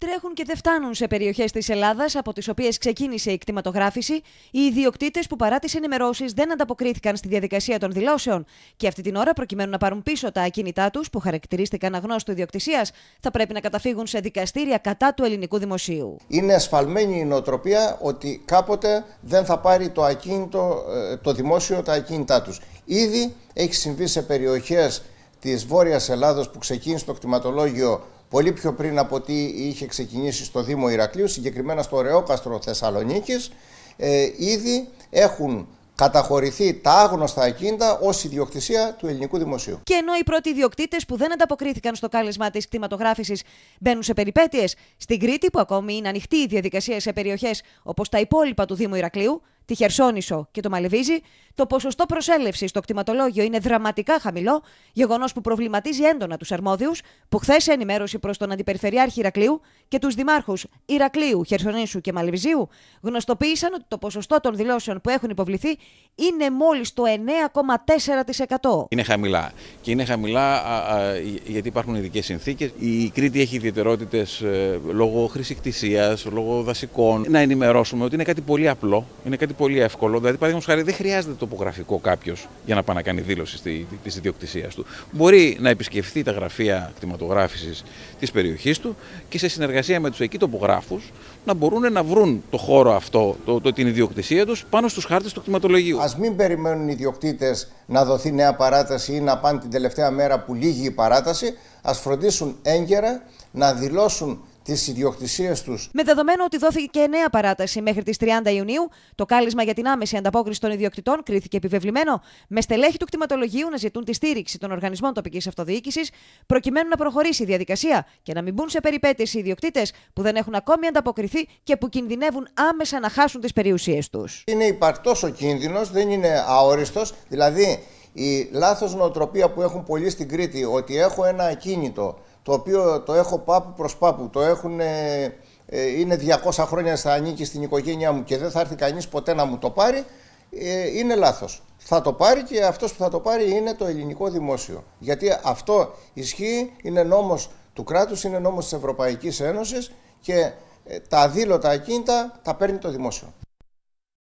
τρέχουν και δεν φτάνουν σε περιοχές της Ελλάδας από τις οποίες ξεκίνησε η κτηματογράφηση, οι ιδιοκτήτες που παρά τις ενημερώσεις δεν ανταποκρίθηκαν στη διαδικασία των δηλώσεων και αυτή την ώρα, προκειμένου να πάρουν πίσω τα ακίνητά τους που χαρακτηρίστηκαν αγνώστου ιδιοκτησίας, θα πρέπει να καταφύγουν σε δικαστήρια κατά του ελληνικού δημοσίου. Είναι ασφαλμένη η νοοτροπία ότι κάποτε δεν θα πάρει το, ακίνητο, ε, το δημόσιο τα ακίνητά τους. Ήδη έχει συμβεί σε περιοχές της Βόρειας Ελλάδα που ξεκίνησε το κτηματολόγιο πολύ πιο πριν από ό,τι είχε ξεκινήσει στο Δήμο Ηρακλείου, συγκεκριμένα στο Ρεόκαστρο Θεσσαλονίκης, ε, ήδη έχουν καταχωρηθεί τα άγνωστα ακίνητα ως ιδιοκτησία του ελληνικού δημοσίου. Και ενώ οι πρώτοι ιδιοκτήτες που δεν ανταποκρίθηκαν στο κάλεσμα της κτηματογράφησης μπαίνουν σε περιπέτειες, στην Κρήτη, που ακόμη είναι ανοιχτή η διαδικασία σε περιοχές όπως τα υπόλοιπα του Δήμου Ηρακλείου, τη Χερσόνησο και το Μαλεβίζι, το ποσοστό προσέλευσης στο κτηματολόγιο είναι δραματικά χαμηλό, γεγονός που προβληματίζει έντονα τους αρμόδιους, που χθες ενημέρωση προς τον Αντιπεριφερειάρχη Ηρακλείου και τους δημάρχους Ηρακλείου, Χερσονήσου και Μαλεβιζίου γνωστοποίησαν ότι το ποσοστό των δηλώσεων που έχουν υποβληθεί είναι μόλις το 9,4%. Είναι χαμηλά. Και είναι χαμηλά γιατί υπάρχουν ειδικές συνθήκες. Η Κρήτη έχει ιδιαιτερότητες ε, λόγω χρησικτησία, λόγω δασικών. Να ενημερώσουμε ότι είναι κάτι πολύ απλό. Είναι κάτι πολύ εύκολο. Δηλαδή, παραδείγματος χάρη, δεν χρειάζεται τοπογραφικό κάποιος για να πάει να κάνει δήλωση τη ιδιοκτησίας του. Μπορεί να επισκεφθεί τα γραφεία κτηματογράφησης της περιοχής του και σε συνεργασία με τους εκεί τοπογράφους να μπορούν να βρουν το χώρο αυτό, το, την ιδιοκτησία τους πάνω στους χάρτες του κτηματολογίου. Ας μην περιμένουν οι ιδιοκτήτες να δοθεί νέα παράταση ή να πάνε την τελευταία μέρα που λύγει η παράταση. Ας φροντίσουν έγκαιρα να δηλώσουν της ιδιοκτησίας τους. Με δεδομένο ότι δόθηκε και νέα παράταση μέχρι τις 30 Ιουνίου, το κάλεσμα για την άμεση ανταπόκριση των ιδιοκτητών κρίθηκε επιβεβλημένο, με στελέχη του κτηματολογίου να ζητούν τη στήριξη των οργανισμών τοπικής αυτοδιοίκησης, προκειμένου να προχωρήσει η διαδικασία και να μην μπουν σε περιπέτειες οι ιδιοκτήτες που δεν έχουν ακόμη ανταποκριθεί και που κινδυνεύουν άμεσα να χάσουν τις περιουσίες τους. Είναι υπαρκτός ο κίνδυνος, δεν είναι αόριστος. Δηλαδή, η λάθος νοοτροπία που έχουν πολλοί στην Κρήτη, ότι έχω ένα ακίνητο το οποίο το έχω πάπου προς πάπου, το έχουν, ε, ε, είναι 200 χρόνια στα ανήκει στην οικογένειά μου και δεν θα έρθει κανείς ποτέ να μου το πάρει, ε, είναι λάθος. Θα το πάρει και αυτός που θα το πάρει είναι το ελληνικό δημόσιο. Γιατί αυτό ισχύει, είναι νόμος του κράτους, είναι νόμος της Ευρωπαϊκής Ένωσης και ε, τα αδήλωτα ακίνητα τα παίρνει το δημόσιο.